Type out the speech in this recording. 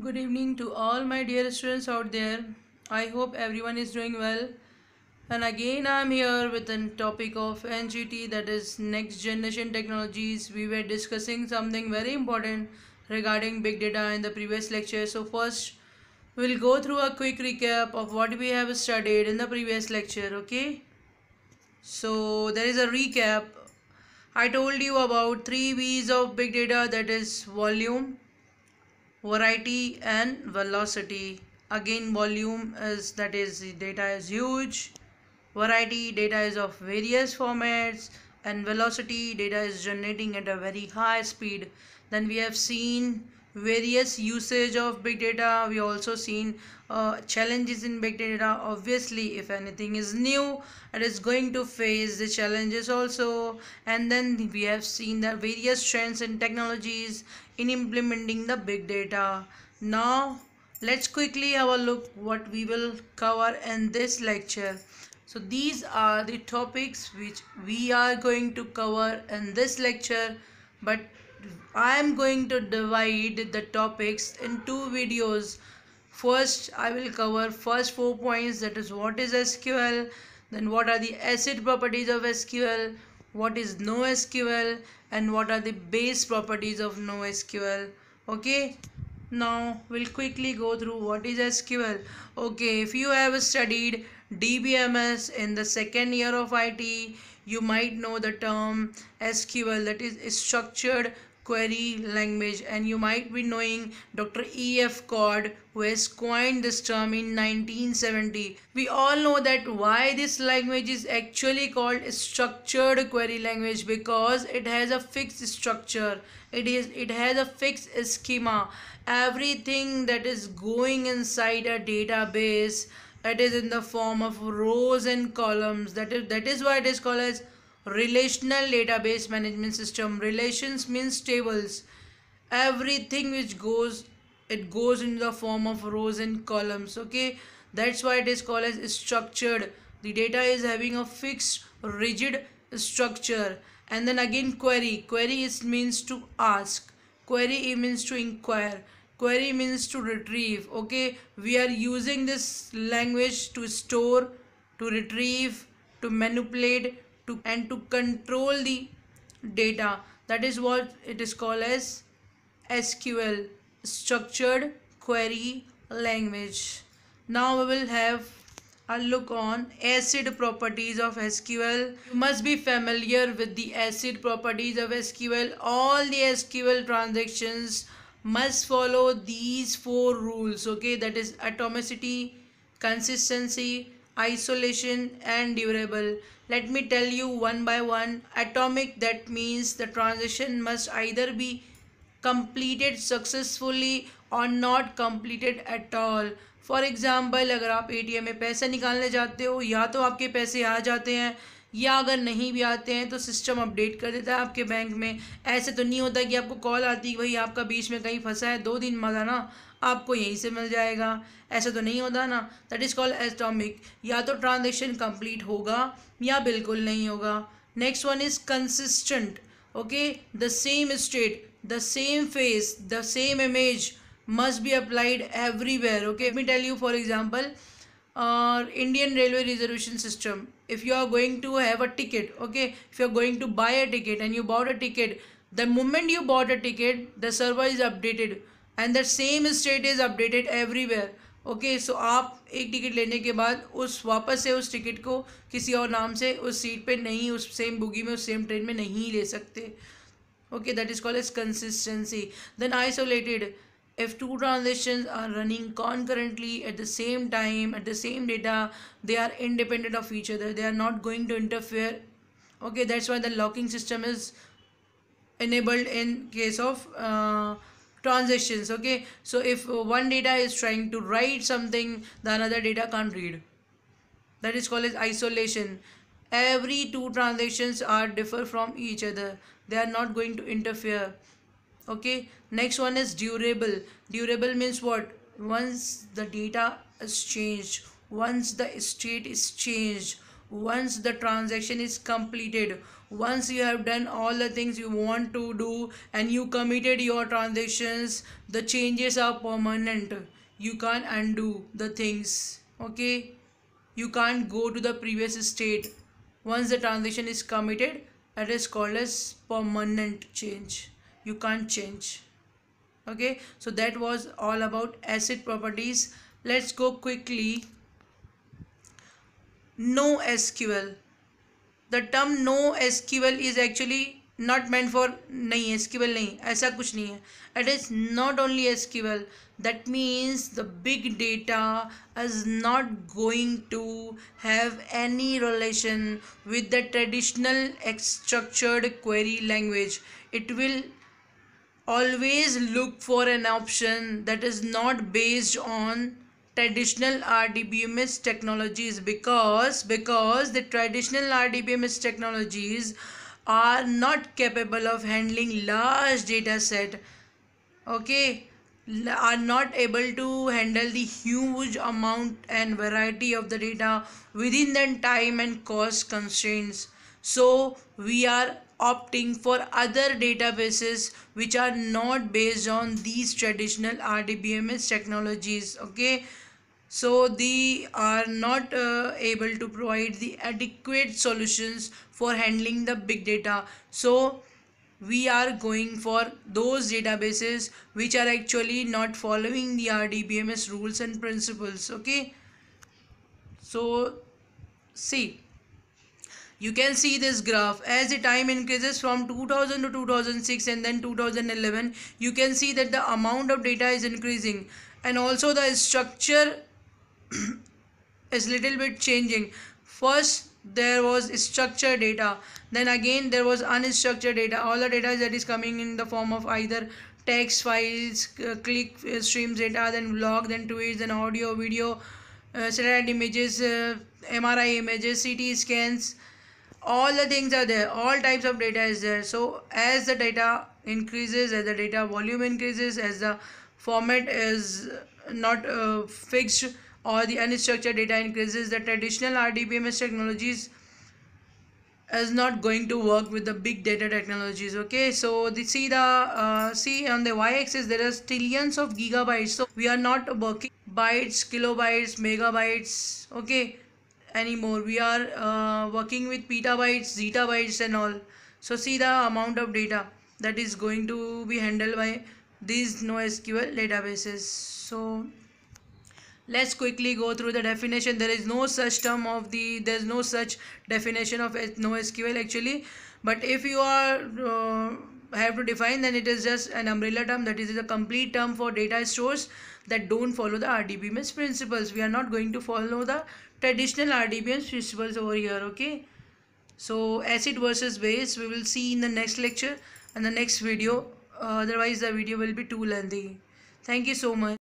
good evening to all my dear students out there i hope everyone is doing well and again i'm here with the topic of ngt that is next generation technologies we were discussing something very important regarding big data in the previous lecture so first we'll go through a quick recap of what we have studied in the previous lecture okay so there is a recap i told you about three v's of big data that is volume variety and velocity again volume is that is data is huge variety data is of various formats and velocity data is generating at a very high speed then we have seen various usage of big data we also seen uh, challenges in big data obviously if anything is new it is going to face the challenges also and then we have seen the various trends and technologies in implementing the big data. Now let's quickly have a look what we will cover in this lecture. So these are the topics which we are going to cover in this lecture but I am going to divide the topics in two videos. First I will cover first four points that is what is SQL then what are the asset properties of SQL what is NoSQL and what are the base properties of NoSQL okay now we'll quickly go through what is SQL okay if you have studied DBMS in the second year of IT you might know the term SQL that is structured query language and you might be knowing Dr. E.F. Codd, who has coined this term in 1970. We all know that why this language is actually called structured query language because it has a fixed structure. It is it has a fixed schema. Everything that is going inside a database that is in the form of rows and columns that is that is why it is called as relational database management system relations means tables everything which goes it goes in the form of rows and columns okay that's why it is called as structured the data is having a fixed rigid structure and then again query query is means to ask query means to inquire query means to retrieve okay we are using this language to store to retrieve to manipulate to and to control the data that is what it is called as SQL structured query language now we will have a look on acid properties of SQL you must be familiar with the acid properties of SQL all the SQL transactions must follow these four rules okay that is atomicity consistency isolation and durable let me tell you one by one atomic that means the transition must either be completed successfully or not completed at all for example अगर आप ए में पैसे निकालने जाते हो या तो आपके पैसे आ जाते हैं या अगर नहीं भी आते हैं तो सिस्टम अपडेट कर देता है आपके बैंक में ऐसे तो नहीं होता कि आपको कॉल आती भाई आपका बीच में कहीं फंसा है दो दिन मजा ना आपको यहीं से मिल जाएगा ऐसा तो नहीं होता ना दैट इज़ कॉल एस्टॉमिक या तो ट्रांजेक्शन कंप्लीट होगा या बिल्कुल नहीं होगा next one is consistent okay the same state the same face the same image must be applied everywhere okay me tell you for example Indian railway reservation system if you are going to have a ticket okay if you are going to buy a ticket and you bought a ticket the moment you bought a ticket the server is updated and the same state is updated everywhere okay okay, so so आप एक ticket लेने के बाद उस वापस से उस ticket को किसी और नाम से उस सीट पे नहीं उस सेम बुगी में उस सेम ट्रेन में नहीं ले सकते okay that is called as consistency then isolated if two transitions are running concurrently at the same time at the same data they are independent of each other they are not going to interfere okay that's why the locking system is enabled in case of uh, transitions okay so if one data is trying to write something the another data can't read that is called as isolation every two transactions are differ from each other they are not going to interfere okay next one is durable durable means what once the data is changed once the state is changed once the transaction is completed once you have done all the things you want to do and you committed your transactions the changes are permanent you can't undo the things okay you can't go to the previous state once the transaction is committed that is called as permanent change you can't change okay so that was all about acid properties let's go quickly no sql the term no sql is actually not meant for नहीं sql नहीं ऐसा कुछ नहीं है it is not only sql that means the big data is not going to have any relation with the traditional structured query language it will always look for an option that is not based on traditional RDBMS technologies because because the traditional RDBMS technologies are not capable of handling large data set okay are not able to handle the huge amount and variety of the data within the time and cost constraints so we are opting for other databases which are not based on these traditional RDBMS technologies okay so they are not uh, able to provide the adequate solutions for handling the big data so we are going for those databases which are actually not following the RDBMS rules and principles okay so see you can see this graph as the time increases from 2000 to 2006 and then 2011 you can see that the amount of data is increasing and also the structure is little bit changing first there was structured data then again there was unstructured data all the data that is coming in the form of either text files click uh, streams data then log then tweets then audio video uh, satellite images uh, mri images ct scans all the things are there all types of data is there so as the data increases as the data volume increases as the format is not uh, fixed or the unstructured data increases the traditional rdbms technologies is not going to work with the big data technologies okay so the see the uh, see on the y-axis there is trillions of gigabytes so we are not working bytes kilobytes megabytes okay anymore we are uh, working with petabytes zettabytes and all so see the amount of data that is going to be handled by these NoSQL databases so let's quickly go through the definition there is no such term of the there's no such definition of NoSQL actually but if you are uh, have to define then it is just an umbrella term that is a complete term for data stores that don't follow the RDBMS principles. We are not going to follow the traditional RDBMS principles over here okay. So acid versus base we will see in the next lecture and the next video uh, otherwise the video will be too lengthy. Thank you so much.